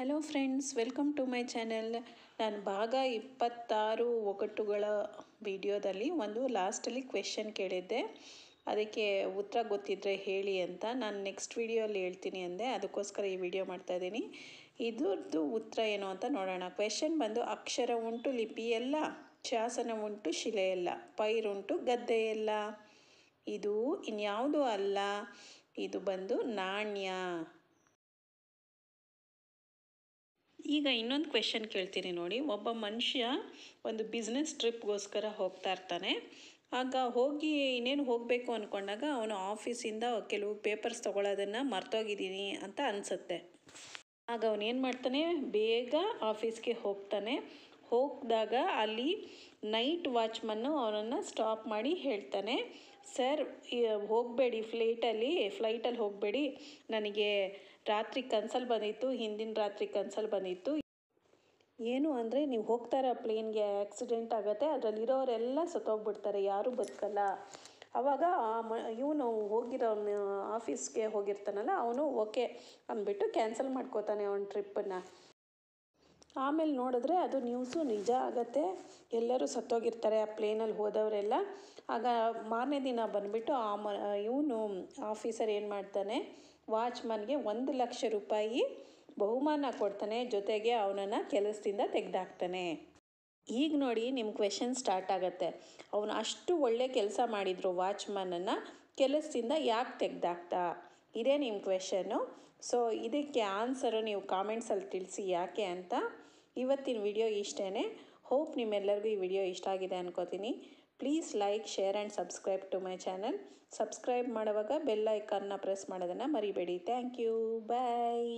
hello friends welcome to my channel ನಾನು ಭಾಗ ಇಪ್ಪತ್ತಾರು ಒಗಟುಗಳ ವಿಡಿಯೋದಲ್ಲಿ ಒಂದು ಲಾಸ್ಟಲ್ಲಿ ಕ್ವೆಶನ್ ಕೇಳಿದ್ದೆ ಅದಕ್ಕೆ ಉತ್ತರ ಗೊತ್ತಿದ್ದರೆ ಹೇಳಿ ಅಂತ ನಾನು ನೆಕ್ಸ್ಟ್ ವಿಡಿಯೋಲ್ಲಿ ಹೇಳ್ತೀನಿ ಅಂದೆ ಅದಕ್ಕೋಸ್ಕರ ಈ ವಿಡಿಯೋ ಇದ್ದೀನಿ ಇದ್ರದ್ದು ಉತ್ತರ ಏನು ಅಂತ ನೋಡೋಣ ಕ್ವೆಶನ್ ಬಂದು ಅಕ್ಷರ ಉಂಟು ಲಿಪಿಯೆಲ್ಲ ಶಾಸನ ಉಂಟು ಶಿಲೆಯೆಲ್ಲ ಪೈರುಂಟು ಗದ್ದೆಯೆಲ್ಲ ಇದು ಇನ್ಯಾವುದೂ ಅಲ್ಲ ಇದು ಬಂದು ನಾಣ್ಯ ಈಗ ಇನ್ನೊಂದು ಕ್ವೆಶನ್ ಕೇಳ್ತೀನಿ ನೋಡಿ ಒಬ್ಬ ಮನುಷ್ಯ ಒಂದು ಬಿಸ್ನೆಸ್ ಟ್ರಿಪ್ಗೋಸ್ಕರ ಹೋಗ್ತಾ ಇರ್ತಾನೆ ಆಗ ಹೋಗಿ ಇನ್ನೇನು ಹೋಗಬೇಕು ಅಂದ್ಕೊಂಡಾಗ ಅವನು ಆಫೀಸಿಂದ ಕೆಲವು ಪೇಪರ್ಸ್ ತೊಗೊಳೋದನ್ನು ಮರ್ತೋಗಿದ್ದೀನಿ ಅಂತ ಅನಿಸುತ್ತೆ ಆಗ ಅವನೇನು ಮಾಡ್ತಾನೆ ಬೇಗ ಆಫೀಸ್ಗೆ ಹೋಗ್ತಾನೆ ಹೋಗಿದಾಗ ಅಲ್ಲಿ ನೈಟ್ ವಾಚ್ಮನ್ನು ಅವನನ್ನು ಸ್ಟಾಪ್ ಮಾಡಿ ಹೇಳ್ತಾನೆ ಸರ್ ಹೋಗಬೇಡಿ ಫ್ಲೈಟಲ್ಲಿ ಫ್ಲೈಟಲ್ಲಿ ಹೋಗಬೇಡಿ ನನಗೆ ರಾತ್ರಿ ಕನ್ಸಲ್ಲಿ ಬಂದಿತ್ತು ಹಿಂದಿನ ರಾತ್ರಿ ಕನ್ಸಲ್ಲಿ ಬಂದಿತ್ತು ಏನು ಅಂದರೆ ನೀವು ಹೋಗ್ತಾರ ಪ್ಲೇನ್ಗೆ ಆಕ್ಸಿಡೆಂಟ್ ಆಗುತ್ತೆ ಅದರಲ್ಲಿರೋರೆಲ್ಲ ಸತ್ತೋಗ್ಬಿಡ್ತಾರೆ ಯಾರೂ ಬದುಕಲ್ಲ ಆವಾಗ ಇವನು ಹೋಗಿರೋ ಆಫೀಸ್ಗೆ ಹೋಗಿರ್ತಾನಲ್ಲ ಅವನು ಓಕೆ ಅಂದ್ಬಿಟ್ಟು ಕ್ಯಾನ್ಸಲ್ ಮಾಡ್ಕೋತಾನೆ ಅವನ ಟ್ರಿಪ್ಪನ್ನು ಆಮೇಲೆ ನೋಡಿದ್ರೆ ಅದು ನ್ಯೂಸು ನಿಜ ಆಗುತ್ತೆ ಎಲ್ಲರೂ ಸತ್ತೋಗಿರ್ತಾರೆ ಆ ಪ್ಲೇನಲ್ಲಿ ಹೋದವರೆಲ್ಲ ಆಗ ಮಾರನೇ ದಿನ ಬಂದುಬಿಟ್ಟು ಆ ಮ ಇವನು ಆಫೀಸರ್ ಏನು ಮಾಡ್ತಾನೆ ವಾಚ್ಮನ್ಗೆ ಒಂದು ಲಕ್ಷ ರೂಪಾಯಿ ಬಹುಮಾನ ಕೊಡ್ತಾನೆ ಜೊತೆಗೆ ಅವನನ್ನು ಕೆಲಸದಿಂದ ತೆಗೆದಾಕ್ತಾನೆ ಈಗ ನೋಡಿ ನಿಮ್ಮ ಕ್ವೆಶನ್ ಸ್ಟಾರ್ಟ್ ಆಗುತ್ತೆ ಅವನು ಅಷ್ಟು ಒಳ್ಳೆ ಕೆಲಸ ಮಾಡಿದರು ವಾಚ್ಮನನ್ನು ಕೆಲಸದಿಂದ ಯಾಕೆ ತೆಗೆದಾಕ್ತಾ ಇದೇ ನಿಮ್ಮ ಕ್ವೆಶನ್ನು ಸೊ ಇದಕ್ಕೆ ಆನ್ಸರು ನೀವು ಕಾಮೆಂಟ್ಸಲ್ಲಿ ತಿಳಿಸಿ ಯಾಕೆ ಅಂತ ಇವತ್ತಿನ ವಿಡಿಯೋ ಇಷ್ಟೇ ಹೋಪ್ ನಿಮ್ಮೆಲ್ಲರಿಗೂ ಈ ವಿಡಿಯೋ ಇಷ್ಟ ಆಗಿದೆ ಅನ್ಕೋತೀನಿ please like share and subscribe to my channel subscribe ಮಾಡುವಾಗ ಬೆಲ್ ಐಕನ್ನ ಪ್ರೆಸ್ ಮಾಡೋದನ್ನು ಮರಿಬೇಡಿ ಥ್ಯಾಂಕ್ ಯು ಬಾಯ್